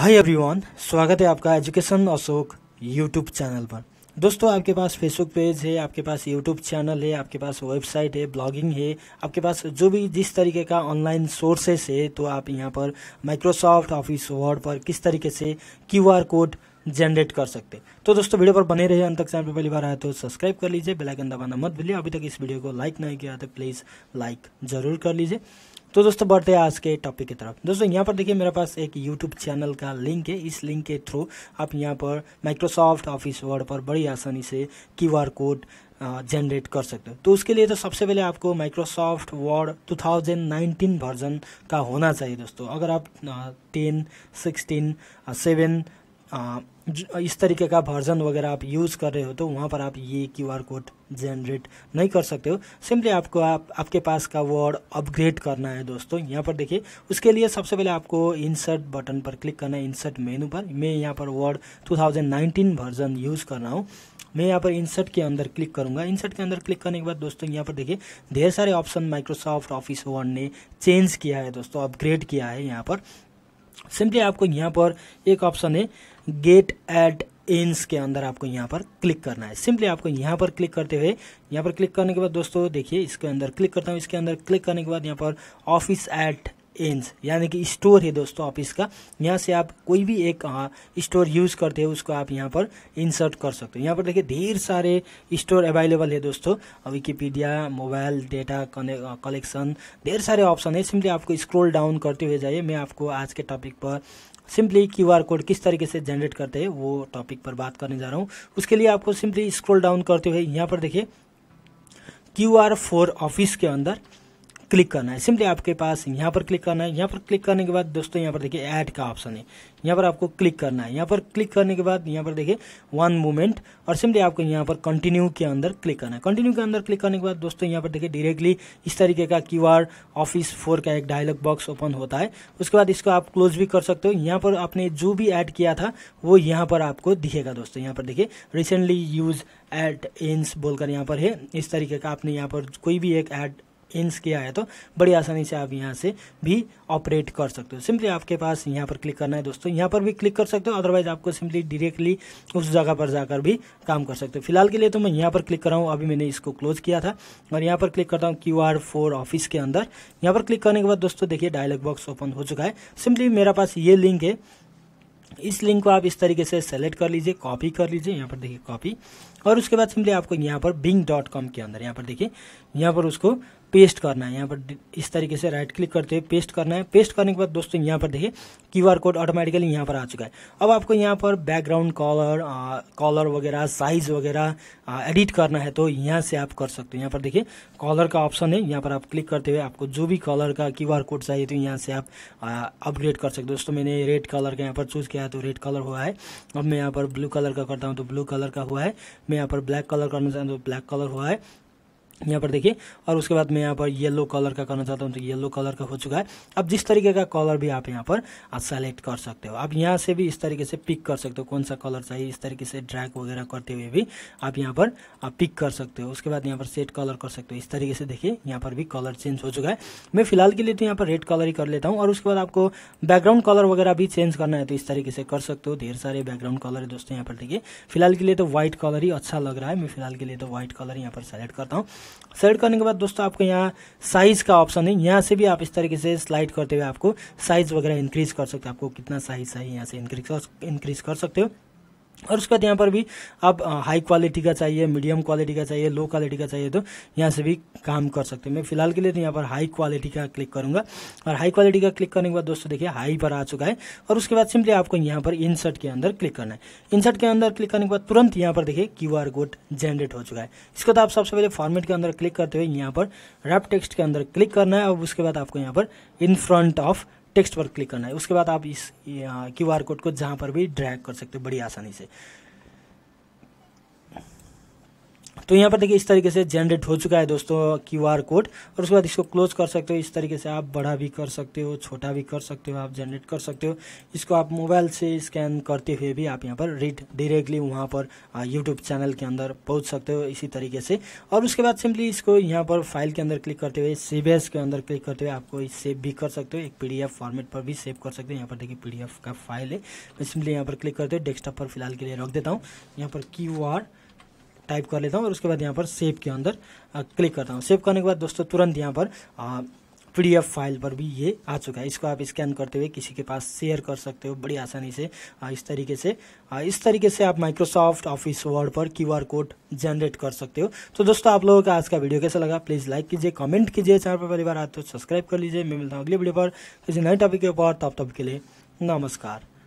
hi everyone स्वागत है आपका एजुकेशन अशोक यूट्यूब चैनल पर दोस्तों आपके पास फेसबुक पेज है आपके पास यूट्यूब चैनल है आपके पास वेबसाइट है ब्लॉगिंग है आपके पास जो भी जिस तरीके का ऑनलाइन सोर्सेस है तो आप यहाँ पर माइक्रोसॉफ्ट ऑफिस वर्ड पर किस तरीके से क्यूआर कोड जनरेट कर सकते तो दोस्तों वीडियो पर बने रहे अंत तक चैनल पर पहली बार आया तो सब्सक्राइब कर लीजिए बेलाइकन दबाना मत भूलिए अभी तक इस वीडियो को लाइक नहीं किया तो प्लीज़ लाइक ज़रूर कर लीजिए तो दोस्तों बढ़ते हैं आज के टॉपिक की तरफ दोस्तों यहाँ पर देखिए मेरे पास एक यूट्यूब चैनल का लिंक है इस लिंक के थ्रू आप यहाँ पर माइक्रोसॉफ्ट ऑफिस वर्ड पर बड़ी आसानी से आर कोड जनरेट कर सकते हो तो उसके लिए तो सबसे पहले आपको माइक्रोसॉफ्ट वर्ड 2019 वर्जन का होना चाहिए दोस्तों अगर आप टेन सिक्सटीन सेवन इस तरीके का वर्जन वगैरह आप यूज़ कर रहे हो तो वहाँ पर आप ये क्यू आर कोड जनरेट नहीं कर सकते हो सिंपली आपको आप आपके पास का वर्ड अपग्रेड करना है दोस्तों यहाँ पर देखिए उसके लिए सबसे पहले आपको इंसर्ट बटन पर क्लिक करना है इंसर्ट मेनू पर मैं यहाँ पर वर्ड 2019 वर्जन यूज़ कर रहा हूँ मैं यहाँ पर इंसर्ट के अंदर क्लिक करूँगा इंसर्ट के अंदर क्लिक करने के बाद दोस्तों यहाँ पर देखिए ढेर सारे ऑप्शन माइक्रोसॉफ्ट ऑफिस वर्ड ने चेंज किया है दोस्तों अपग्रेड किया है यहाँ पर सिंपली आपको यहाँ पर एक ऑप्शन है गेट एट एंस के अंदर आपको यहाँ पर क्लिक करना है सिंपली आपको यहाँ पर क्लिक करते हुए यहाँ पर क्लिक करने के बाद दोस्तों देखिए इसके अंदर क्लिक करता हूँ इसके अंदर क्लिक करने के बाद यहाँ पर ऑफिस एट एंस यानी कि स्टोर है दोस्तों आप इसका यहाँ से आप कोई भी एक स्टोर हाँ, यूज़ करते हैं उसको आप यहाँ पर इंसर्ट कर सकते हो यहाँ पर देखिए ढेर सारे स्टोर अवेलेबल है दोस्तों विकीपीडिया मोबाइल डेटा कलेक्शन ढेर सारे ऑप्शन है सिंपली आपको स्क्रॉल डाउन करते हुए जाइए मैं आपको आज के टॉपिक पर सिंपली क्यू आर कोड किस तरीके से जनरेट करते हैं वो टॉपिक पर बात करने जा रहा हूँ उसके लिए आपको सिंपली स्क्रोल डाउन करते हुए यहाँ पर देखिए क्यू आर फोर ऑफिस के अंदर क्लिक करना है सिंपली आपके पास यहाँ पर क्लिक करना है यहाँ पर क्लिक करने के बाद दोस्तों यहाँ पर देखिए ऐड का ऑप्शन है यहाँ पर आपको क्लिक करना है यहाँ पर क्लिक करने के बाद यहाँ पर देखिए वन मोमेंट और सिंपली आपको यहाँ पर कंटिन्यू के अंदर क्लिक करना है कंटिन्यू के अंदर क्लिक करने के बाद दोस्तों यहाँ पर देखिए डायरेक्टली इस तरीके का क्यू ऑफिस फोर का एक डायलॉग बॉक्स ओपन होता है उसके बाद इसको आप क्लोज भी कर सकते हो यहाँ पर आपने जो भी ऐड किया था वो यहाँ पर आपको दिखेगा दोस्तों यहाँ पर देखिए रिसेंटली यूज एट एंस बोलकर यहाँ पर है इस तरीके का आपने यहाँ पर कोई भी एक ऐड इंस किया है तो बड़ी आसानी से आप यहाँ से भी ऑपरेट कर सकते हो सिंपली आपके पास यहाँ पर क्लिक करना है दोस्तों यहाँ पर भी क्लिक कर सकते हो अदरवाइज आपको सिंपली डायरेक्टली उस जगह पर जाकर भी काम कर सकते हो फिलहाल के लिए तो मैं यहाँ पर क्लिक कर रहा हूँ अभी मैंने इसको क्लोज किया था और यहाँ पर क्लिक करता हूँ क्यू आर फोर ऑफिस के अंदर यहाँ पर क्लिक करने के बाद दोस्तों देखिए डायलॉग बॉक्स ओपन हो चुका है सिंपली मेरा पास ये लिंक है इस लिंक को आप इस तरीके से सेलेक्ट कर लीजिए कॉपी कर लीजिए यहाँ पर देखिए कॉपी और उसके बाद सिंपली आपको यहाँ पर बिंग डॉट कॉम के अंदर यहाँ पर देखिए यहाँ पर उसको पेस्ट करना है यहाँ पर इस तरीके से राइट क्लिक करते हुए पेस्ट करना है पेस्ट करने के बाद दोस्तों यहाँ पर देखिए क्यूआर कोड ऑटोमेटिकली यहाँ पर आ चुका है अब आपको यहाँ पर बैकग्राउंड कॉलर कॉलर वगैरह साइज वगैरह एडिट करना है तो यहाँ से आप कर सकते हो यहाँ पर देखिए कॉलर का ऑप्शन है यहाँ पर आप क्लिक करते हुए आपको जो भी कॉलर का क्यू कोड चाहिए तो यहाँ से आप अपग्रेड कर सकते हो दोस्तों मैंने रेड कलर का यहाँ पर चूज़ किया है तो रेड कलर हुआ है अब मैं यहाँ पर ब्लू कलर का करता हूँ तो ब्लू कलर का हुआ है मैं यहाँ पर ब्लैक कलर करना चाहता हूँ तो ब्लैक कलर हुआ है यहाँ पर देखिए और उसके बाद मैं यहाँ पर येलो कलर का करना चाहता हूँ तो येलो कलर का हो चुका है अब जिस तरीके का कलर भी आप यहाँ पर सेलेक्ट कर सकते हो आप यहाँ से भी इस तरीके से पिक कर सकते हो कौन सा कलर चाहिए इस तरीके से ड्रैग वगैरह करते हुए भी आप यहाँ पर आप पिक कर सकते हो उसके बाद यहाँ पर सेट कलर कर सकते हो इस तरीके से देखिए यहाँ पर भी कलर चेंज हो चुका है मैं फिलहाल के लिए तो यहाँ पर रेड कलर ही कर लेता हूँ और उसके बाद आपको बैकग्राउंड कलर वगैरह भी चेंज करना है तो इस तरीके से कर सकते हो ढेर सारे बैकग्राउंड कलर है दोस्तों यहाँ पर देखिए फिलहाल के लिए तो व्हाइट कलर ही अच्छा लग रहा है मैं फिलहाल के लिए तो व्हाइट कलर यहाँ पर सेलेक्ट करता हूँ सेलेक्ट करने के बाद दोस्तों आपको यहाँ साइज़ का ऑप्शन है यहाँ से भी आप इस तरीके से स्लाइड करते हुए आपको साइज़ वगैरह इंक्रीज़ कर सकते हो आपको कितना साइज़ है यहाँ से इंक्रीज कर इंक्रीज़ कर सकते हो और उसके बाद यहाँ पर भी आप हाई क्वालिटी का चाहिए मीडियम क्वालिटी का चाहिए लो क्वालिटी का चाहिए तो यहाँ से भी काम कर सकते हैं मैं फिलहाल के लिए तो यहाँ पर हाई क्वालिटी का क्लिक करूँगा और हाई क्वालिटी का क्लिक करने के बाद दोस्तों देखिए हाई पर आ चुका है और उसके बाद सिंपली आपको यहाँ पर इंसर्ट के अंदर क्लिक करना है इंसर्ट के अंदर क्लिक करने के बाद तुरंत यहाँ पर देखिए क्यू कोड जनरेट हो चुका है इसके बाद तो आप सबसे पहले फॉर्मेट के अंदर क्लिक करते हुए यहाँ पर रैप टेक्स्ट के अंदर क्लिक करना है और उसके बाद आपको यहाँ पर इन फ्रंट ऑफ टेक्स्ट पर क्लिक करना है उसके बाद आप इस क्यू आर कोड को जहाँ पर भी ड्रैग कर सकते हो बड़ी आसानी से तो यहाँ पर देखिए इस तरीके से जनरेट हो चुका है दोस्तों क्यू कोड और उसके बाद इसको क्लोज कर सकते हो इस तरीके से आप बड़ा भी कर सकते हो छोटा भी कर सकते हो आप जनरेट कर सकते हो इसको आप मोबाइल से स्कैन करते हुए भी आप यहाँ पर रीड डायरेक्टली वहाँ पर यूट्यूब चैनल के अंदर पहुँच सकते हो इसी तरीके से और उसके बाद सिंपली इसको यहाँ पर फाइल के अंदर क्लिक करते हुए सेव एस के अंदर क्लिक करते हुए आपको सेव भी कर सकते हो एक एफ फॉर्मेट पर भी सेव कर सकते हो यहाँ पर देखिए एफ का फाइल है मैं सिंपली यहाँ पर क्लिक करते हो डेस्कटॉप पर फिलहाल के लिए रख देता हूँ यहाँ पर क्यू टाइप कर लेता हूँ और उसके बाद यहाँ पर सेव के अंदर क्लिक करता हूँ सेव करने के बाद दोस्तों तुरंत यहाँ पर पीडीएफ फाइल पर भी ये आ चुका है इसको आप स्कैन करते हुए किसी के पास शेयर कर सकते हो बड़ी आसानी से इस तरीके से इस तरीके से आप माइक्रोसॉफ्ट ऑफिस वर्ड पर क्यूआर कोड जनरेट कर सकते हो तो दोस्तों आप लोगों का आज का वीडियो कैसा लगा प्लीज़ लाइक कीजिए कमेंट कीजिए चैनल पर पहली बार आते हो सब्सक्राइब कर लीजिए मैं मिलता हूँ अगले वीडियो पर किसी नए टॉपिक के ऊपर तब तब के लिए नमस्कार